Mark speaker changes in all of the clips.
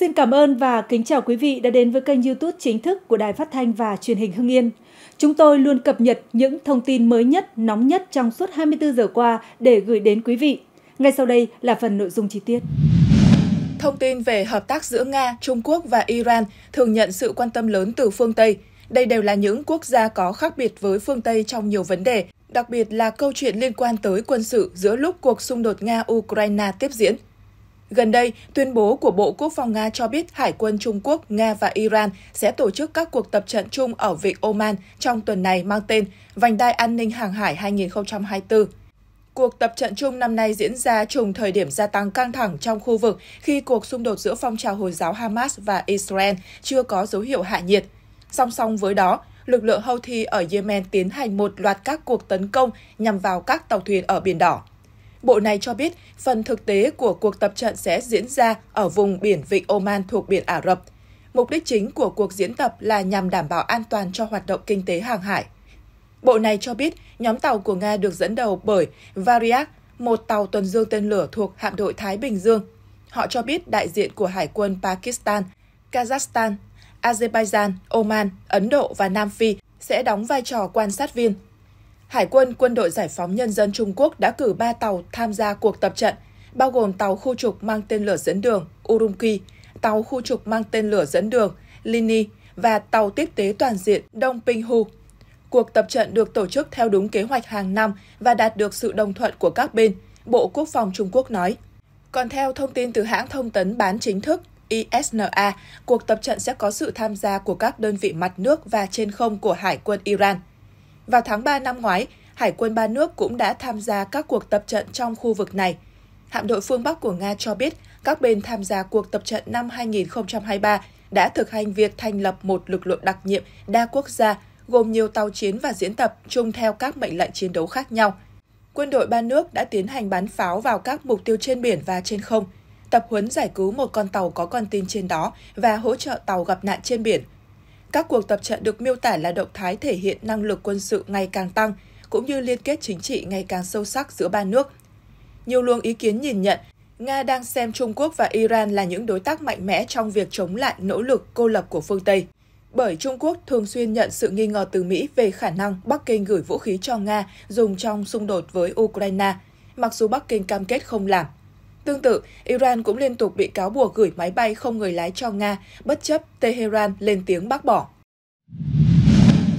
Speaker 1: Xin cảm ơn và kính chào quý vị đã đến với kênh YouTube chính thức của Đài Phát thanh và Truyền hình Hưng Yên. Chúng tôi luôn cập nhật những thông tin mới nhất, nóng nhất trong suốt 24 giờ qua để gửi đến quý vị. Ngay sau đây là phần nội dung chi tiết. Thông tin về hợp tác giữa Nga, Trung
Speaker 2: Quốc và Iran thường nhận sự quan tâm lớn từ phương Tây. Đây đều là những quốc gia có khác biệt với phương Tây trong nhiều vấn đề, đặc biệt là câu chuyện liên quan tới quân sự giữa lúc cuộc xung đột Nga-Ukraine tiếp diễn – Gần đây, tuyên bố của Bộ Quốc phòng Nga cho biết Hải quân Trung Quốc, Nga và Iran sẽ tổ chức các cuộc tập trận chung ở vịnh Oman trong tuần này mang tên Vành đai an ninh hàng hải 2024. Cuộc tập trận chung năm nay diễn ra trùng thời điểm gia tăng căng thẳng trong khu vực khi cuộc xung đột giữa phong trào Hồi giáo Hamas và Israel chưa có dấu hiệu hạ nhiệt. Song song với đó, lực lượng Houthi ở Yemen tiến hành một loạt các cuộc tấn công nhằm vào các tàu thuyền ở Biển Đỏ. Bộ này cho biết phần thực tế của cuộc tập trận sẽ diễn ra ở vùng biển Vịnh Oman thuộc biển Ả Rập. Mục đích chính của cuộc diễn tập là nhằm đảm bảo an toàn cho hoạt động kinh tế hàng hải. Bộ này cho biết nhóm tàu của Nga được dẫn đầu bởi Variak, một tàu tuần dương tên lửa thuộc hạm đội Thái Bình Dương. Họ cho biết đại diện của Hải quân Pakistan, Kazakhstan, Azerbaijan, Oman, Ấn Độ và Nam Phi sẽ đóng vai trò quan sát viên Hải quân Quân đội Giải phóng Nhân dân Trung Quốc đã cử 3 tàu tham gia cuộc tập trận, bao gồm tàu khu trục mang tên lửa dẫn đường Urumqi, tàu khu trục mang tên lửa dẫn đường Lini và tàu tiếp tế toàn diện Đông Pinh Hu. Cuộc tập trận được tổ chức theo đúng kế hoạch hàng năm và đạt được sự đồng thuận của các bên, Bộ Quốc phòng Trung Quốc nói. Còn theo thông tin từ hãng thông tấn bán chính thức ISNA, cuộc tập trận sẽ có sự tham gia của các đơn vị mặt nước và trên không của Hải quân Iran. Vào tháng 3 năm ngoái, Hải quân ba nước cũng đã tham gia các cuộc tập trận trong khu vực này. Hạm đội phương Bắc của Nga cho biết các bên tham gia cuộc tập trận năm 2023 đã thực hành việc thành lập một lực lượng đặc nhiệm đa quốc gia gồm nhiều tàu chiến và diễn tập chung theo các mệnh lệnh chiến đấu khác nhau. Quân đội ba nước đã tiến hành bắn pháo vào các mục tiêu trên biển và trên không, tập huấn giải cứu một con tàu có con tin trên đó và hỗ trợ tàu gặp nạn trên biển – các cuộc tập trận được miêu tả là động thái thể hiện năng lực quân sự ngày càng tăng, cũng như liên kết chính trị ngày càng sâu sắc giữa ba nước. Nhiều luồng ý kiến nhìn nhận, Nga đang xem Trung Quốc và Iran là những đối tác mạnh mẽ trong việc chống lại nỗ lực cô lập của phương Tây. Bởi Trung Quốc thường xuyên nhận sự nghi ngờ từ Mỹ về khả năng Bắc Kinh gửi vũ khí cho Nga dùng trong xung đột với Ukraine, mặc dù Bắc Kinh cam kết không làm. Tương tự, Iran cũng liên tục bị cáo buộc gửi máy bay không người lái cho Nga, bất chấp Tehran lên tiếng bác bỏ.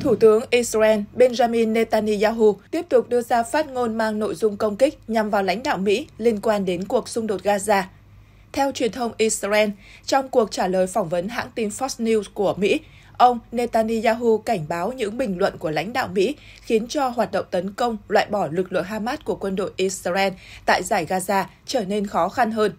Speaker 2: Thủ tướng Israel Benjamin Netanyahu tiếp tục đưa ra phát ngôn mang nội dung công kích nhằm vào lãnh đạo Mỹ liên quan đến cuộc xung đột Gaza. Theo truyền thông Israel, trong cuộc trả lời phỏng vấn hãng tin Fox News của Mỹ, Ông Netanyahu cảnh báo những bình luận của lãnh đạo Mỹ khiến cho hoạt động tấn công loại bỏ lực lượng Hamas của quân đội Israel tại giải Gaza trở nên khó khăn hơn.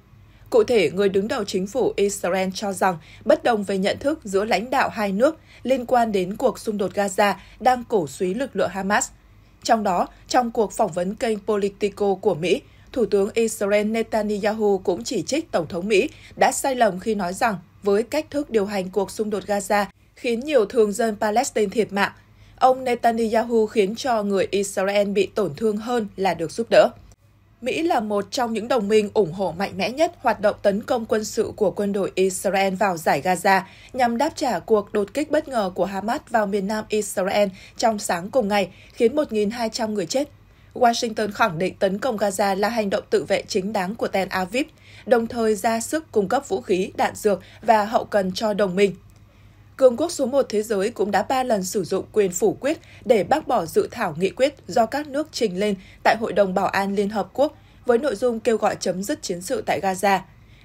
Speaker 2: Cụ thể, người đứng đầu chính phủ Israel cho rằng bất đồng về nhận thức giữa lãnh đạo hai nước liên quan đến cuộc xung đột Gaza đang cổ suý lực lượng Hamas. Trong đó, trong cuộc phỏng vấn kênh Politico của Mỹ, Thủ tướng Israel Netanyahu cũng chỉ trích Tổng thống Mỹ đã sai lầm khi nói rằng với cách thức điều hành cuộc xung đột Gaza, khiến nhiều thường dân Palestine thiệt mạng. Ông Netanyahu khiến cho người Israel bị tổn thương hơn là được giúp đỡ. Mỹ là một trong những đồng minh ủng hộ mạnh mẽ nhất hoạt động tấn công quân sự của quân đội Israel vào giải Gaza nhằm đáp trả cuộc đột kích bất ngờ của Hamas vào miền nam Israel trong sáng cùng ngày, khiến 1.200 người chết. Washington khẳng định tấn công Gaza là hành động tự vệ chính đáng của Tel Aviv, đồng thời ra sức cung cấp vũ khí, đạn dược và hậu cần cho đồng minh cường quốc số một thế giới cũng đã ba lần sử dụng quyền phủ quyết để bác bỏ dự thảo nghị quyết do các nước trình lên tại Hội đồng Bảo an Liên Hợp Quốc với nội dung kêu gọi chấm dứt chiến sự tại Gaza.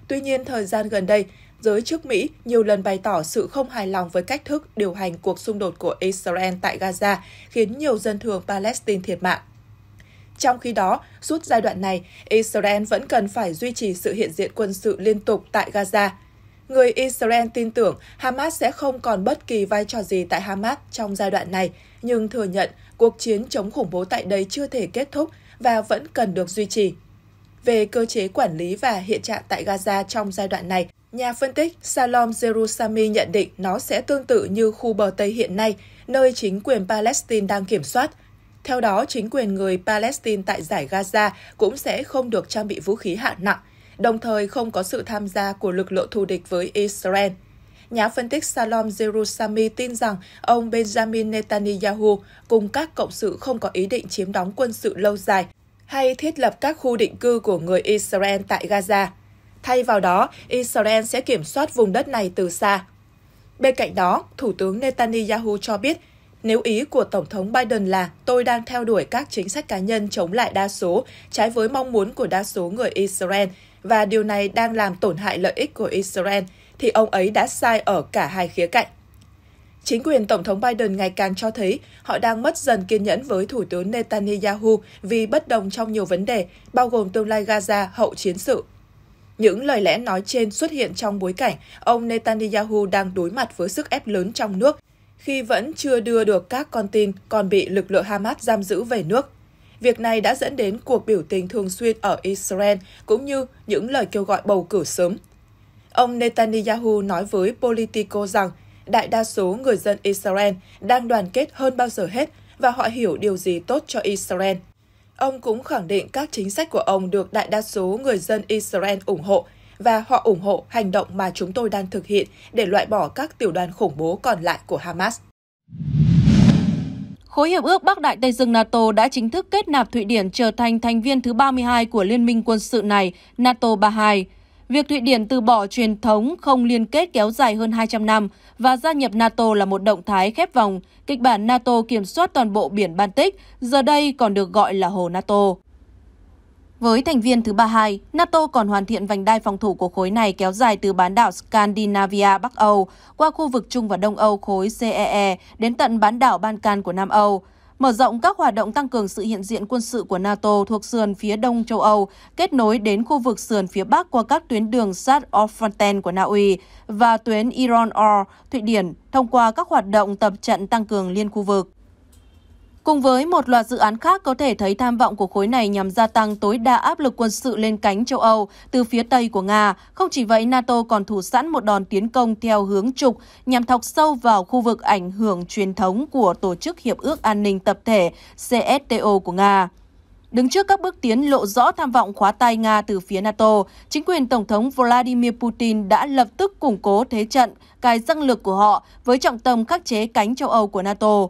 Speaker 2: Tuy nhiên, thời gian gần đây, giới chức Mỹ nhiều lần bày tỏ sự không hài lòng với cách thức điều hành cuộc xung đột của Israel tại Gaza, khiến nhiều dân thường Palestine thiệt mạng. Trong khi đó, suốt giai đoạn này, Israel vẫn cần phải duy trì sự hiện diện quân sự liên tục tại Gaza – người Israel tin tưởng Hamas sẽ không còn bất kỳ vai trò gì tại Hamas trong giai đoạn này, nhưng thừa nhận cuộc chiến chống khủng bố tại đây chưa thể kết thúc và vẫn cần được duy trì. Về cơ chế quản lý và hiện trạng tại Gaza trong giai đoạn này, nhà phân tích Salom Jerusami nhận định nó sẽ tương tự như khu bờ Tây hiện nay, nơi chính quyền Palestine đang kiểm soát. Theo đó, chính quyền người Palestine tại giải Gaza cũng sẽ không được trang bị vũ khí hạng nặng, đồng thời không có sự tham gia của lực lượng thù địch với Israel. Nhà phân tích Salom Jerusami tin rằng ông Benjamin Netanyahu cùng các cộng sự không có ý định chiếm đóng quân sự lâu dài hay thiết lập các khu định cư của người Israel tại Gaza. Thay vào đó, Israel sẽ kiểm soát vùng đất này từ xa. Bên cạnh đó, Thủ tướng Netanyahu cho biết, nếu ý của Tổng thống Biden là tôi đang theo đuổi các chính sách cá nhân chống lại đa số, trái với mong muốn của đa số người Israel, và điều này đang làm tổn hại lợi ích của Israel, thì ông ấy đã sai ở cả hai khía cạnh. Chính quyền Tổng thống Biden ngày càng cho thấy họ đang mất dần kiên nhẫn với Thủ tướng Netanyahu vì bất đồng trong nhiều vấn đề, bao gồm tương lai Gaza hậu chiến sự. Những lời lẽ nói trên xuất hiện trong bối cảnh ông Netanyahu đang đối mặt với sức ép lớn trong nước khi vẫn chưa đưa được các con tin còn bị lực lượng Hamas giam giữ về nước. Việc này đã dẫn đến cuộc biểu tình thường xuyên ở Israel cũng như những lời kêu gọi bầu cử sớm. Ông Netanyahu nói với Politico rằng đại đa số người dân Israel đang đoàn kết hơn bao giờ hết và họ hiểu điều gì tốt cho Israel. Ông cũng khẳng định các chính sách của ông được đại đa số người dân Israel ủng hộ và họ ủng hộ hành động mà chúng tôi đang thực hiện để loại bỏ các tiểu đoàn khủng bố còn lại của Hamas.
Speaker 1: Khối Hiệp ước Bắc Đại Tây Dương NATO đã chính thức kết nạp Thụy Điển trở thành thành viên thứ 32 của Liên minh quân sự này, NATO 32. Việc Thụy Điển từ bỏ truyền thống không liên kết kéo dài hơn 200 năm và gia nhập NATO là một động thái khép vòng. Kịch bản NATO kiểm soát toàn bộ biển Baltic, giờ đây còn được gọi là Hồ NATO. Với thành viên thứ 32, NATO còn hoàn thiện vành đai phòng thủ của khối này kéo dài từ bán đảo Scandinavia Bắc Âu qua khu vực Trung và Đông Âu khối CEE e đến tận bán đảo Ban Can của Nam Âu mở rộng các hoạt động tăng cường sự hiện diện quân sự của NATO thuộc sườn phía đông châu Âu, kết nối đến khu vực sườn phía bắc qua các tuyến đường sát Ofanten của Na Uy và tuyến Iron Or, Thụy Điển, thông qua các hoạt động tập trận tăng cường liên khu vực. Cùng với một loạt dự án khác có thể thấy tham vọng của khối này nhằm gia tăng tối đa áp lực quân sự lên cánh châu Âu từ phía Tây của Nga. Không chỉ vậy, NATO còn thủ sẵn một đòn tiến công theo hướng trục nhằm thọc sâu vào khu vực ảnh hưởng truyền thống của Tổ chức Hiệp ước An ninh Tập thể CSTO của Nga. Đứng trước các bước tiến lộ rõ tham vọng khóa tay Nga từ phía NATO, chính quyền Tổng thống Vladimir Putin đã lập tức củng cố thế trận, cài răng lực của họ với trọng tâm khắc chế cánh châu Âu của NATO.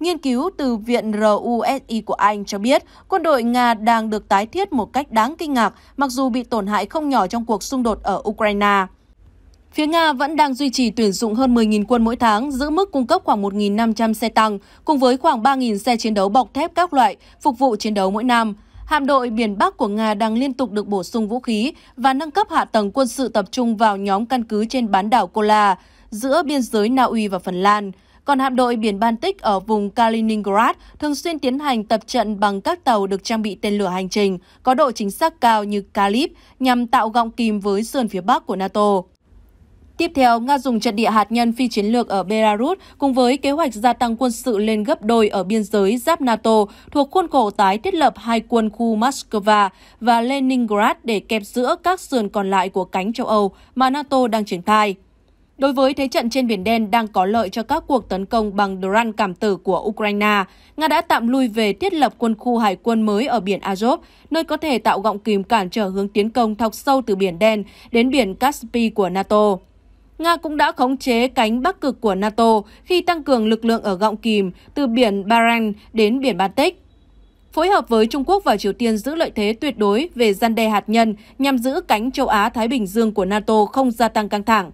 Speaker 1: Nghiên cứu từ Viện RUSI của Anh cho biết quân đội Nga đang được tái thiết một cách đáng kinh ngạc mặc dù bị tổn hại không nhỏ trong cuộc xung đột ở Ukraine. Phía Nga vẫn đang duy trì tuyển dụng hơn 10.000 quân mỗi tháng, giữ mức cung cấp khoảng 1.500 xe tăng, cùng với khoảng 3.000 xe chiến đấu bọc thép các loại, phục vụ chiến đấu mỗi năm. Hạm đội miền Bắc của Nga đang liên tục được bổ sung vũ khí và nâng cấp hạ tầng quân sự tập trung vào nhóm căn cứ trên bán đảo Kola, giữa biên giới Na Uy và Phần Lan – còn hạm đội biển Baltic ở vùng Kaliningrad thường xuyên tiến hành tập trận bằng các tàu được trang bị tên lửa hành trình có độ chính xác cao như Kalib nhằm tạo gọng kìm với sườn phía bắc của NATO. Tiếp theo, Nga dùng trận địa hạt nhân phi chiến lược ở Belarus cùng với kế hoạch gia tăng quân sự lên gấp đôi ở biên giới giáp NATO thuộc khuôn khổ tái thiết lập hai quân khu Moscow và Leningrad để kẹp giữa các sườn còn lại của cánh châu Âu mà NATO đang triển khai. Đối với thế trận trên Biển Đen đang có lợi cho các cuộc tấn công bằng drone cảm tử của Ukraine, Nga đã tạm lui về thiết lập quân khu hải quân mới ở biển Azov, nơi có thể tạo gọng kìm cản trở hướng tiến công thọc sâu từ Biển Đen đến biển Caspi của NATO. Nga cũng đã khống chế cánh bắc cực của NATO khi tăng cường lực lượng ở gọng kìm từ biển Barents đến biển Baltic phối hợp với Trung Quốc và Triều Tiên giữ lợi thế tuyệt đối về gian đe hạt nhân nhằm giữ cánh châu Á-Thái Bình Dương của NATO không gia tăng căng thẳng.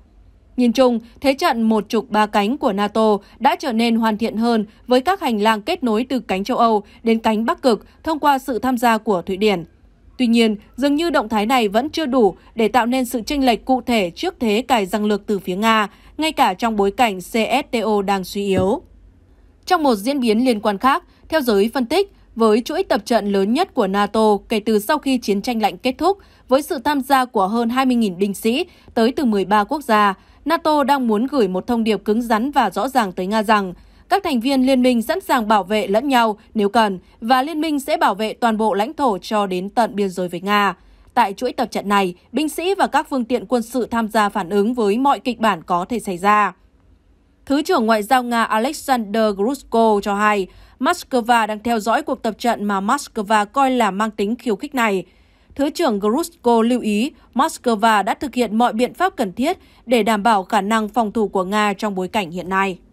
Speaker 1: Nhìn chung, thế trận một trục ba cánh của NATO đã trở nên hoàn thiện hơn với các hành lang kết nối từ cánh châu Âu đến cánh Bắc Cực thông qua sự tham gia của Thụy Điển. Tuy nhiên, dường như động thái này vẫn chưa đủ để tạo nên sự chênh lệch cụ thể trước thế cài răng lược từ phía Nga, ngay cả trong bối cảnh CSTO đang suy yếu. Trong một diễn biến liên quan khác, theo giới phân tích, với chuỗi tập trận lớn nhất của NATO kể từ sau khi chiến tranh lạnh kết thúc, với sự tham gia của hơn 20.000 binh sĩ tới từ 13 quốc gia, NATO đang muốn gửi một thông điệp cứng rắn và rõ ràng tới Nga rằng các thành viên liên minh sẵn sàng bảo vệ lẫn nhau nếu cần và liên minh sẽ bảo vệ toàn bộ lãnh thổ cho đến tận biên giới với Nga. Tại chuỗi tập trận này, binh sĩ và các phương tiện quân sự tham gia phản ứng với mọi kịch bản có thể xảy ra. Thứ trưởng Ngoại giao Nga Alexander Grushko cho hay, Moscow đang theo dõi cuộc tập trận mà Moscow coi là mang tính khiêu khích này – Thứ trưởng Grushko lưu ý Moscow đã thực hiện mọi biện pháp cần thiết để đảm bảo khả năng phòng thủ của Nga trong bối cảnh hiện nay.